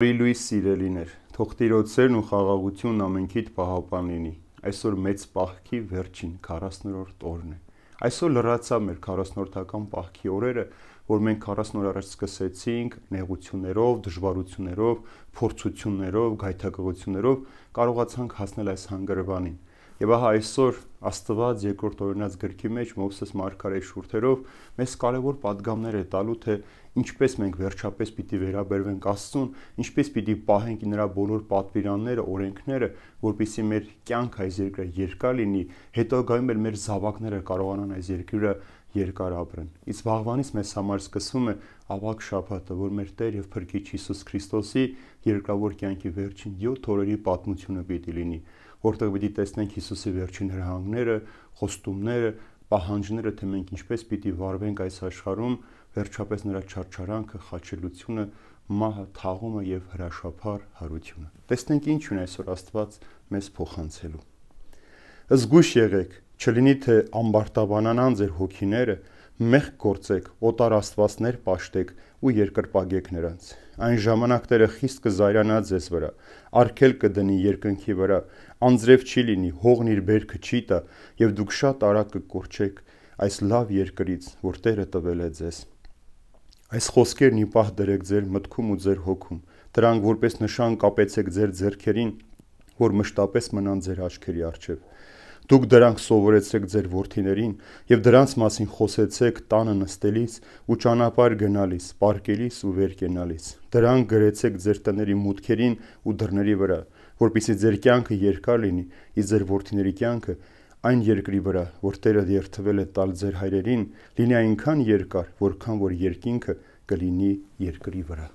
Լույս սիրելիներ, թող տիրոցերն ու խաղաղությունն ամենքիդ պահապան լինի։ Այսօր մեծ պահքի վերջին 40-րդ օրն է։ Այսօր լրացա մեր 40-րդական պահքի օրերը, որ մենք 40 օր առաջ սկսեցինք նեղություններով, դժվարություններով, փորձություններով, գայթակղություններով կարողացանք հասնել այս հանգրվանին։ Եվ ահա այսօր Աստված երկրորդ օրինաց գրքի մեջ Մովսես Մարգարեի շուրթերով մեզ կարևոր падգամներ է տալու թե ինչպես մենք վերջապես պիտի վերաբերվենք Աստծուն, ինչպես պիտի պահենք նրա բոլոր պատվիրանները, օրենքները, որպիսի մեր կյանքը այս երկրը երկար լինի, հետո գայում էլ մեր զավակները կարողանան այս երկրը երկր երկար ապրեն։ Իսկ վաղվանից մեզ համար սկսվում է ավակ շաբաթը, որ մեր Տեր եւ Փրկիչ Հիսուս Քրիստոսի երկրավոր կյանքի վերջին 7 օրերի պատմությունը պիտի լինի, որտեղ պիտի տեսնենք Հիսուսի վերջին հրահանգները, խոստումները, պահանջները, թե մենք ինչպես պիտի վարվենք այս աշխարհում, վերջապես նրա չարչարանքը, խաչելությունը, մահը, թաղումը եւ հրաշափար հարությունը։ Տեսնենք ինչ ունի այսօր Աստված մեզ փոխանցելու։ Զգույշ եղեք Չլինի թե ամբարտավանանան ձեր հոգիները, մեղք գործեք, օտար աստվածներ ճաշտեք ու երկրպագեք նրանց։ Այն ժամանակ Տերը խիստ կզայրանա ձեզ վրա, արգել կդնի երկնքի վրա, անձրև չի լինի, հողն իր բերքը չի տա, եւ դուք շատ արագ կկորչեք այս լավ երկրից, որ Տերը տվել է ձեզ։ Այս խոսքերն ի պահ դրեք ձեր մտքում ու ձեր հոգում, դրանք որպես նշան կապեցեք ձեր ձեռքերին, որ մշտապես մնան ձեր աչքերի առջև Դուք դրանք սովորեցրեք ձեր ворթիներին եւ դրանց մասին խոսեցեք տանը նստելիս ու ճանապարհ գնալիս, պարկելիս ու վեր կենալիս։ Դրանք գրեցեք ձեր տների մուտքերին ու դռների վրա, որpիսի ձեր կյանքը երկար լինի, իսկ ձեր ворթիների կյանքը այն երկրի վրա, որ Տերը երթվել է տալ ձեր հայրերին, լինի այնքան երկար, որքան որ երկինքը կլինի երկրի վրա։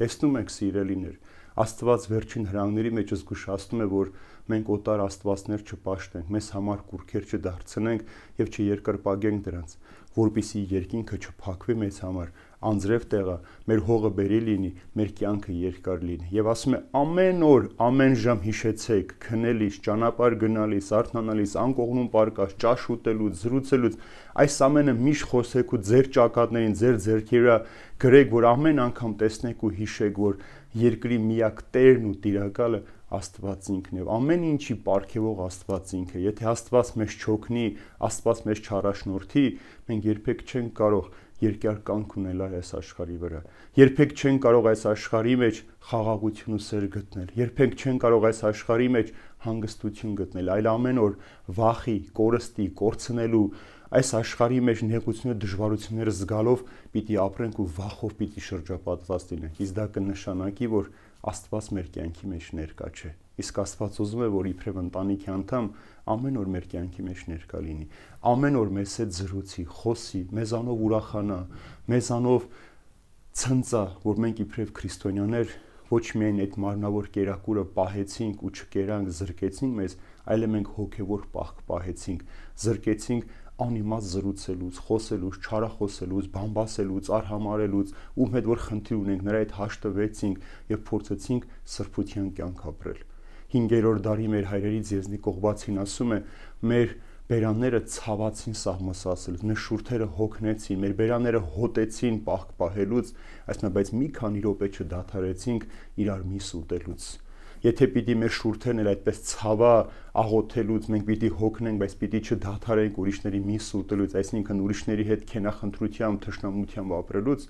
Տեսնում եք, սիրելիներ, Աստված վերջին հրանգների մեջ զգուշացնում է, որ մենք օտար աստվածներ չպաշտենք, մեզ համար կուրքեր չդարձնենք եւ չերկրպագենք դրանց, որբիսի երկինքը չփակվի մեզ համար, անձրև տեղը, մեր հողը բերի լինի, մեր կյանքը երկար լինի։ Եվ ասում է ամեն օր, ամեն ժամ հիշեցեք քնելիս, ճանապարհ գնալիս, արթնանալիս, անկողնում պարկած, ճաշ ուտելուց, զրուցելուց, այս ամենը միշտ խոսեք ու ձեր ճակատներին, ձեր ձերքի վրա գրեք, որ ամեն անգամ տեսնեք ու հիշեք, որ երկրի միակ Տերն ու Տիրակալը Աստված ինքն է, ամեն ինչի ապարքեվող Աստված ինքը։ Եթե Աստված մեզ չօգնի, Աստված մեզ չարաշնորթի, մենք երբեք չենք կարող երկար կանք ունել այս աշխարհի վրա։ Երբեք չեն կարող այս աշխարհի մեջ խաղաղություն ու սեր գտնել։ Երբեք չեն կարող այս աշխարհի մեջ հանգստություն գտնել, այլ ամեն օր վախի, կորստի, կորցնելու այս աշխարհի մեջ նեղությունը, դժվարությունները զգալով պիտի ապրենք ու վախով պիտի շրջապատված լինենք։ Իսկ դա կնշանակի, որ Աստված մեր կյանքի մեջ ներկա չէ։ Իսկ Աստված ուզում է, որ իբրև ընտանիքի անդամ ամեն օր մեր կյանքի մեջ ներկա լինի, ամեն օր մեզ հետ զրուցի, խոսի, մեզանով ուրախանա, մեզանով ցնծա, որ մենք իբրև քրիստոնյաներ ոչ միայն այդ մարմնավոր կերակուրը պահեցինք ու չկերանք, զրկեցինք մեզ, այլ մենք հոգևոր պահք պահեցինք, զրկեցինք անիմաց զրուցելուց, խոսելուց, չարախոսելուց, բամբասելուց, արհամարելուց, ում հետ որ խնդիր ունենք, նրա հետ հաշտվեցինք եւ փորձեցինք սրբության կյանք ապրել։ 5-րդ դարի մեր հայրերից Եզնի Կողբացին ասում է, մեր բերանները ցավացին սահմոսասելուց, մեր շուրթերը հոգնեցին, մեր բերանները հոտեցին պահք պահելուց, այսինքն բայց մի քանի րոպե չդադարեցինք իրար միս ուտելուց։ Եթե պիտի մեր շուրթերն էլ այդպես ցավա աղոթելուց մենք պիտի հոգնենք, բայց պիտի չդադարենք ուրիշների միս ուտելուց, այսինքն ուրիշների հետ քենախնդրությամբ, թշնամությամբ ապրելուց,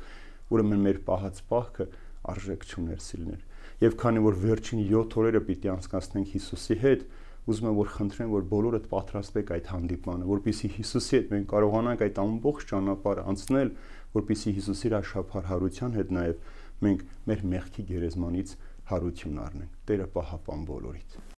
ուրեմն մեր պահած պահքը արժեք չուներ սիլներ։ Եվ քանի որ վերջին 7 օրերը պիտի անցկացնենք Հիսուսի հետ, ուզում եմ որ խնդրեմ որ բոլորդ պատրաստվեք այդ հանդիպմանը որպիսի Հիսուսի հետ մենք կարողանանք այդ ամբողջ ճանապարհը անցնել որպիսի Հիսուսի հաշափար հարության հետ նաև մենք մեր մեղքի գերեզմանից հարություն առնենք Տերը պահապան բոլորիդ